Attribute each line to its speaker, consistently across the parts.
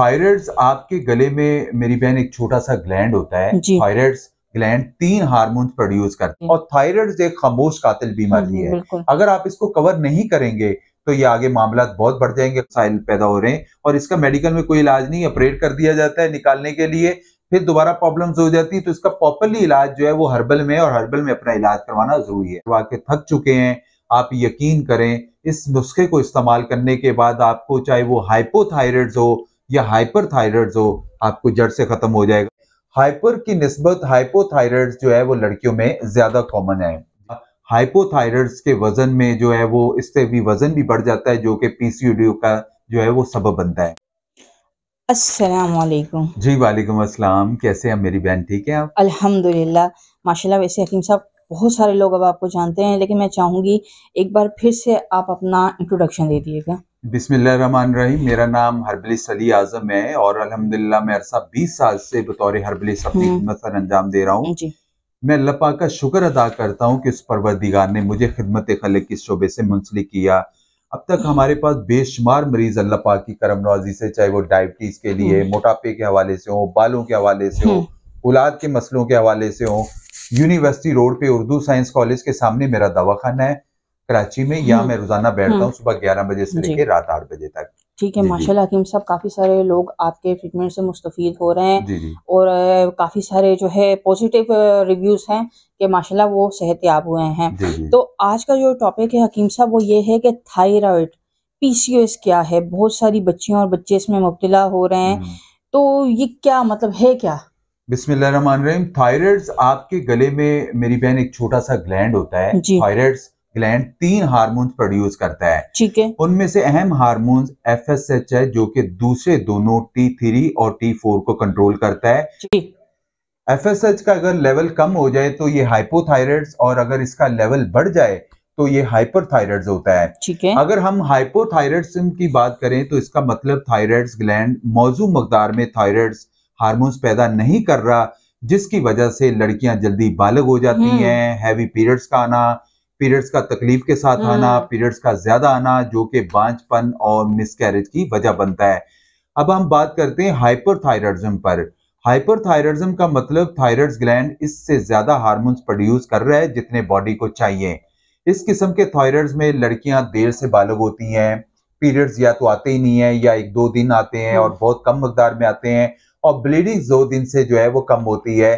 Speaker 1: Thyroids आपके गले में मेरी बहन एक छोटा सा ग्लैंड होता है थायराइड्स ग्लैंड तीन हार्मोन प्रोड्यूस करते हैं और थायराइड्स एक खामोश कातिल बीमारी हम्म, है अगर आप इसको कवर नहीं करेंगे तो ये आगे मामला बहुत बढ़ जाएंगे साइल पैदा हो रहे हैं और इसका मेडिकल में कोई इलाज नहीं ऑपरेट कर दिया जाता है निकालने के लिए फिर दोबारा प्रॉब्लम्स हो जाती है तो इसका प्रॉपरली इलाज जो है वो हर्बल में और हर्बल में अपना इलाज करवाना जरूरी है वाकई थक चुके हैं आप यकीन करें इस नुस्खे को इस्तेमाल करने के बाद आपको चाहे वो हाइपोथायराइड्स हो या हाइपरथायराइड्स जो आपको जड़ से खत्म हो जाएगा हाइपर की नस्बत हाइपोथायराइड्स जो है वो लड़कियों में ज्यादा कॉमन है हाइपोथायराइड्स के वजन में जो है वो इससे भी वजन भी बढ़ जाता है जो कि पीसीओडी का जो है वो सबब बनता है
Speaker 2: अस्सलाम वालेकुम
Speaker 1: जी वालेकुम अस्सलाम कैसे हैं मेरी बहन ठीक है आप
Speaker 2: अल्हम्दुलिल्लाह माशाल्लाह वैसे हकीम साहब बहुत सारे लोग अब आपको जानते हैं लेकिन मैं चाहूंगी एक बार फिर से आप अपना इंट्रोडक्शन दे दिएगा
Speaker 1: बिसमीम मेरा नाम हरबली सली आजम है और अल्हम्दुलिल्लाह मैं अरसा 20 साल से बतौर हरबली अपनी हम्म। खिदमत सर अंजाम दे रहा हूँ मैं अल्लाह पाक का शुक्र अदा करता हूँ कि उस परवरदिगार ने मुझे खिदमत खल के शोबे से मुंसलिक किया अब तक हमारे पास बेशुमार मरीज अल्लाह पाक की करम नवाजी से चाहे वो डायबिटीज के लिए हम्म। मोटापे के हवाले से हो बालों के हवाले से हो हम्म। औलाद के मसलों के हवाले से हो यूनिवर्सिटी रोड पे उर्दू साइंस कॉलेज के सामने मेरा दवाखाना है कराची में या हम्म। मैं रोजाना बैठता हम्म। हूँ सुबह ग्यारह बजे से लेकर रात आठ बजे तक
Speaker 2: ठीक है माशाल्लाह हकीम साहब काफ़ी सारे लोग आपके ट्रीटमेंट से मुस्तफ़ी हो रहे हैं जी जी। और काफ़ी सारे जो है पॉजिटिव रिव्यूज़ हैं कि माशाल्लाह वो याब हुए हैं जी जी। तो आज का जो टॉपिक है हकीम साहब वो ये है कि थायराइड पीसीओएस क्या है बहुत सारी बच्चियां और बच्चे इसमें मुबतला हो रहे हैं हम्म। तो ये क्या मतलब है क्या
Speaker 1: बिस्मिल थायराइड्स आपके गले में मेरी बहन एक छोटा सा ग्लैंड होता है थायराइड्स ग्लैंड तीन हार्मोन्स प्रोड्यूस करता है ठीक है उनमें से अहम हारमोन एफ एस एच है जो कि दूसरे दोनों टी थ्री और टी फोर को कंट्रोल करता है एफ एस एच का अगर लेवल कम हो जाए तो ये हाइपोथायरॉइड और अगर इसका लेवल बढ़ जाए तो ये हाइपरथायरॉइड होता है ठीक है अगर हम हाइपोथायरॉइड की बात करें तो इसका मतलब थायरॉइड ग्लैंड मौजू मकदार में थायरॉइड हार्मोन्स पैदा नहीं कर रहा जिसकी वजह से लड़कियां जल्दी बालग हो जाती हम्म। हैं हैवी पीरियड्स का आना पीरियड्स का तकलीफ के साथ आना हाँ। पीरियड्स का ज्यादा आना जो कि बांझपन और मिसकैरेज की वजह बनता है अब हम बात करते हैं हाइपरथायरॉयडिज्म पर हाइपरथायरॉयडिज्म का मतलब थायरॉइड ग्लैंड इससे ज्यादा हार्मोन्स प्रोड्यूस कर रहा है जितने बॉडी को चाहिए इस किस्म के थायराइड में लड़कियां देर से बालग होती हैं पीरियड्स या तो आते ही नहीं है या एक दो दिन आते हैं हाँ। और बहुत कम मकदार में आते हैं और ब्लीडिंग दो दिन से जो है वो कम होती है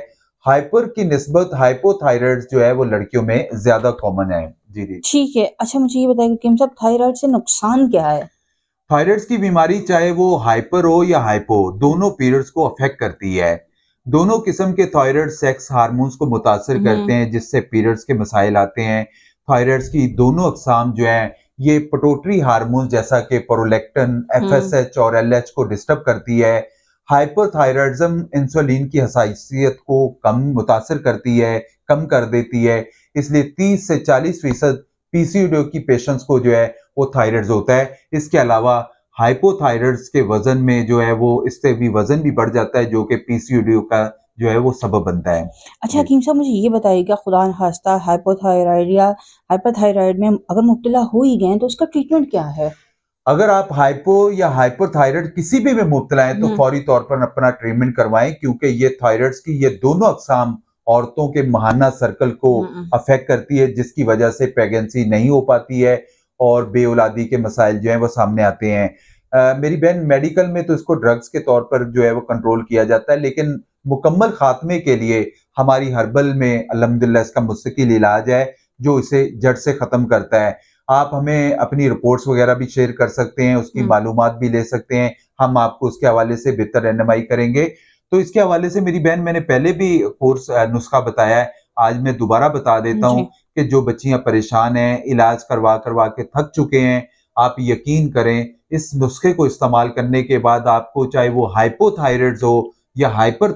Speaker 1: हाइपर की नस्बत हाइपोथायराइड जो है वो लड़कियों में ज्यादा कॉमन है जी जी
Speaker 2: ठीक है अच्छा मुझे ये बताएगा किम साहब थायराइड से नुकसान क्या है
Speaker 1: थायराइड की बीमारी चाहे वो हाइपर हो या हाइपो दोनों पीरियड्स को अफेक्ट करती है दोनों किस्म के थायराइड सेक्स हार्मोन्स को मुतासर हम्म। करते हैं जिससे पीरियड्स के मसाइल आते हैं थायराइड की दोनों अकसाम जो है ये पटोटरी हार्मोन जैसा कि प्रोलेक्टन हम्म। एफ और एल को डिस्टर्ब करती है हाइपोथायरॉयडिज्म इंसुलिन की हसासीत को कम मुतासर करती है कम कर देती है इसलिए 30 से 40 फीसद पीसीओडी की पेशेंट्स को जो है वो थायराइड होता है इसके अलावा हाइपोथायराइड्स के वजन में जो है वो इससे भी वजन भी बढ़ जाता है जो कि पीसीओडी का जो है वो सबब बनता है
Speaker 2: अच्छा हकीम साहब मुझे ये बताइएगा खुदा खास्ता हाइपोथायराइड या हाइपोथायराइड में अगर मुबतला हो ही गए तो उसका ट्रीटमेंट क्या है
Speaker 1: अगर आप हाइपो या हाइपोथायराइड किसी भी में मुबतला है तो हम्म। फौरी तौर पर अपना ट्रीटमेंट करवाएं क्योंकि ये थायराइड्स की ये दोनों अकसाम औरतों के महाना सर्कल को अफेक्ट हम्म, हम्म। करती है जिसकी वजह से प्रेगनेंसी नहीं हो पाती है और बेउलादी के मसाइल जो है वो सामने आते हैं Uh, मेरी बहन मेडिकल में तो इसको ड्रग्स के तौर पर जो है वो कंट्रोल किया जाता है लेकिन मुकम्मल खात्मे के लिए हमारी हर्बल में अलहमदिल्ला इसका मुस्तकिल इलाज है जो इसे जड़ से ख़त्म करता है आप हमें अपनी रिपोर्ट्स वगैरह भी शेयर कर सकते हैं उसकी हम्म। मालूम भी ले सकते हैं हम आपको उसके हवाले से बेहतर रहनमाई करेंगे तो इसके हवाले से मेरी बहन मैंने पहले भी कोर्स नुस्खा बताया है आज मैं दोबारा बता देता हूँ कि जो बच्चियां परेशान हैं इलाज करवा करवा के थक चुके हैं आप यकीन करें इस नुस्खे को इस्तेमाल करने के बाद आपको चाहे वो हाइपोथायरड्स हो या हाइपर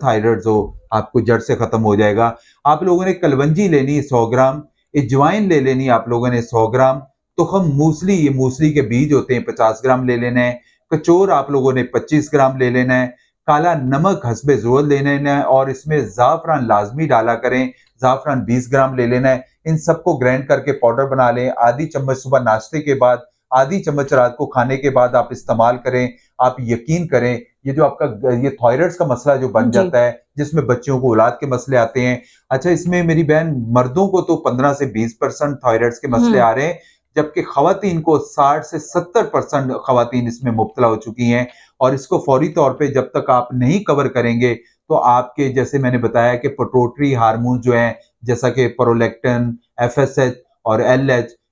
Speaker 1: हो आपको जड़ से खत्म हो जाएगा आप लोगों ने कलवंजी लेनी सौ ग्राम इजवाइन ले लेनी आप लोगों ने सौ ग्राम तो हम मूसली ये मूसली के बीज होते हैं पचास ग्राम ले लेना है कचोर आप लोगों ने पच्चीस ग्राम ले लेना है काला नमक हसबे जोर ले लेना है और इसमें ज़ाफ़रान लाजमी डाला करें ज़ाफ़रान बीस ग्राम ले लेना है इन सबको ग्राइंड करके पाउडर बना लें आधी चम्मच सुबह नाश्ते के बाद आधी चम्मच रात को खाने के बाद आप इस्तेमाल करें आप यकीन करें ये जो आपका ये थॉयरस का मसला जो बन जाता है जिसमें बच्चों को औलाद के मसले आते हैं अच्छा इसमें मेरी बहन मर्दों को तो पंद्रह से बीस परसेंट थॉयरस के मसले हम्म। आ रहे हैं जबकि खातन को 60 से 70 परसेंट खातन इसमें मुबतला हो चुकी हैं और इसको फौरी तौर पे जब तक आप नहीं कवर करेंगे तो आपके जैसे मैंने बताया कि पोटोट्री हारमोन जो हैं जैसा कि प्रोलेक्टन एफ और एल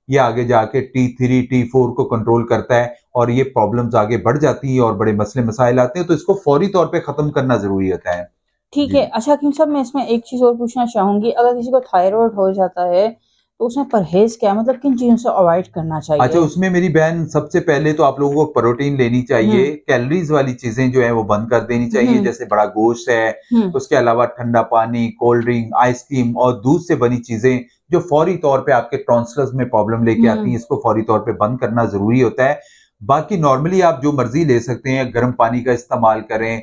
Speaker 1: ये आगे जाके टी थ्री टी फोर को कंट्रोल करता है और ये प्रॉब्लम्स आगे बढ़ जाती है और बड़े मसले मसाइल आते हैं तो इसको फौरी तौर पे खत्म करना जरूरी होता है
Speaker 2: ठीक है अच्छा क्यों साहब मैं इसमें एक चीज और पूछना चाहूंगी अगर किसी को थायराइड हो जाता है तो उसमें परहेज क्या है मतलब किन चीजों से अवॉइड करना चाहिए अच्छा
Speaker 1: उसमें मेरी बहन सबसे पहले तो आप लोगों को प्रोटीन लेनी चाहिए कैलोरीज हम्म। वाली चीजें जो है वो बंद कर देनी चाहिए हम्म। जैसे बड़ा गोश्त है हम्म। उसके अलावा ठंडा पानी कोल्ड ड्रिंक आइसक्रीम और दूध से बनी चीजें जो फौरी तौर पे आपके ट्रांसल में प्रॉब्लम लेके आती है इसको फौरी तौर पे बंद करना जरूरी होता है बाकी नॉर्मली आप जो मर्जी ले सकते हैं गर्म पानी का इस्तेमाल करें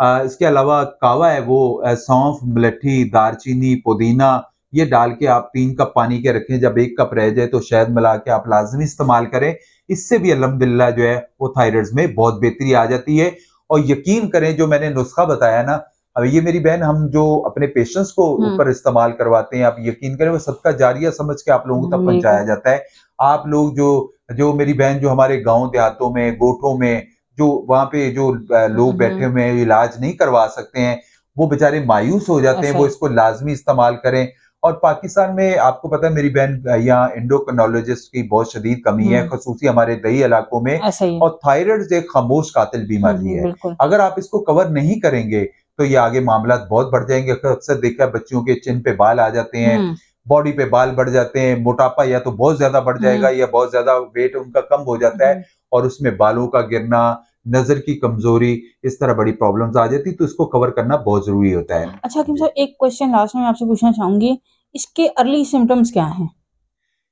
Speaker 1: आ, इसके अलावा कावा है वो सौंफ मलठी दारचीनी पुदीना ये डाल के आप तीन कप पानी के रखें जब एक कप रह जाए तो शहद मिला के आप लाजमी इस्तेमाल करें इससे भी अलहमदिल्ला जो है वो थायराइड में बहुत बेहतरी आ जाती है और यकीन करें जो मैंने नुस्खा बताया ना अब ये मेरी बहन हम जो अपने पेशेंट्स को हम्म। ऊपर इस्तेमाल करवाते हैं आप यकीन करें वो सबका जारिया समझ के आप लोगों तक पहुंचाया जाता है आप लोग जो जो मेरी बहन जो हमारे गांव देहातों में गोठों में जो वहां पे जो लोग हम्म। बैठे हुए हैं इलाज नहीं करवा सकते हैं वो बेचारे मायूस हो जाते हैं वो इसको लाजमी इस्तेमाल करें और पाकिस्तान में आपको पता है मेरी बहन यहाँ इंडोकनोलॉजिस्ट की बहुत शदीद कमी है हम्म। खसूसी हमारे दही इलाकों में और थायराइड एक खामोश कातिल बीमारी हम्म, है अगर आप इसको कवर नहीं करेंगे तो ये आगे मामला बहुत बढ़ जाएंगे अक्सर देखा बच्चियों के चिन्ह पे बाल आ जाते हैं बॉडी हम्म। पे बाल बढ़ जाते हैं मोटापा या तो बहुत ज्यादा बढ़ जाएगा या बहुत ज्यादा वेट उनका कम हो जाता है और उसमें बालों का गिरना नजर की कमजोरी इस तरह बड़ी प्रॉब्लम्स आ जाती तो इसको कवर करना बहुत जरूरी होता है
Speaker 2: अच्छा सर एक क्वेश्चन लास्ट में आपसे पूछना चाहूंगी इसके अर्ली सिम्टम्स क्या हैं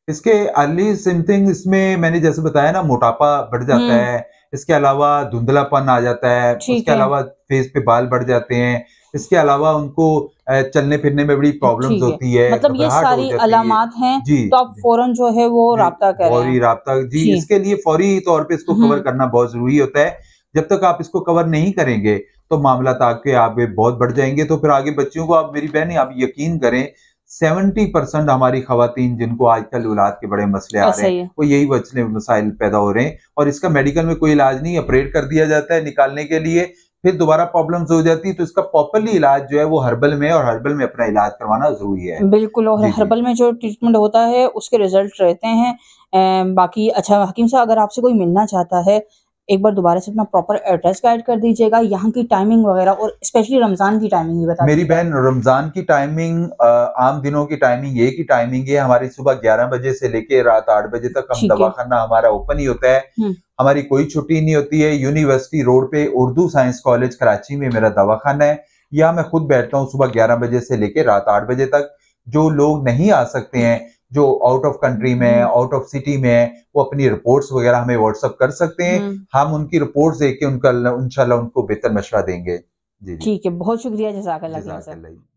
Speaker 1: इसके अर्ली सिम्थिंग इसमें मैंने जैसे बताया ना मोटापा बढ़ जाता हम्म। है इसके अलावा धुंधलापन आ जाता है उसके अलावा फेस पे बाल बढ़ जाते हैं इसके अलावा उनको चलने फिरने में बड़ी प्रॉब्लम होती है मतलब ये सारी अलामत
Speaker 2: हैं जी तो आप फौरन जो है वो रहा फौरी
Speaker 1: रहा जी इसके लिए फौरी तौर पर इसको कवर हम्म। करना बहुत जरूरी होता है जब तक आप इसको कवर नहीं करेंगे तो मामला तो आपके आगे बहुत बढ़ जाएंगे तो फिर आगे बच्चियों को आप मेरी बहन आप यकीन करें सेवेंटी परसेंट हमारी खातन जिनको आजकल औलाद के बड़े मसले आ रहे हैं वो यही मसले मसाइल पैदा हो रहे हैं और इसका मेडिकल में कोई इलाज नहीं ऑपरेट कर दिया जाता है निकालने के लिए फिर दोबारा प्रॉब्लम हो जाती है तो इसका प्रॉपरली इलाज जो है वो हर्बल में और हर्बल में अपना इलाज करवाना जरूरी है
Speaker 2: बिल्कुल और हर्बल में जो ट्रीटमेंट होता है उसके रिजल्ट रहते हैं बाकी अच्छा हकीम साहब अगर आपसे कोई मिलना चाहता है एक बार दोबारा से अपना प्रॉपर एड्रेस गाइड कर दीजिएगा यहाँ की टाइमिंग वगैरह और स्पेशली रमजान की टाइमिंग भी बता मेरी
Speaker 1: बहन रमजान की टाइमिंग आम दिनों की टाइमिंग ये की टाइमिंग है हमारी सुबह ग्यारह बजे से लेके रात आठ बजे तक हम दवाखाना हमारा ओपन ही होता है हम्म। हमारी कोई छुट्टी नहीं होती है यूनिवर्सिटी रोड पे उर्दू साइंस कॉलेज कराची में मेरा दवाखाना है यहाँ मैं खुद बैठता हूँ सुबह ग्यारह बजे से लेके रात आठ बजे तक जो लोग नहीं आ सकते हैं जो आउट ऑफ कंट्री में आउट ऑफ सिटी में वो अपनी रिपोर्ट्स वगैरह हमें व्हाट्सअप कर सकते हैं हम्म। हम उनकी रिपोर्ट देख के उनका इनशाला उनको बेहतर मशवरा देंगे जी
Speaker 2: ठीक है बहुत शुक्रिया जजाक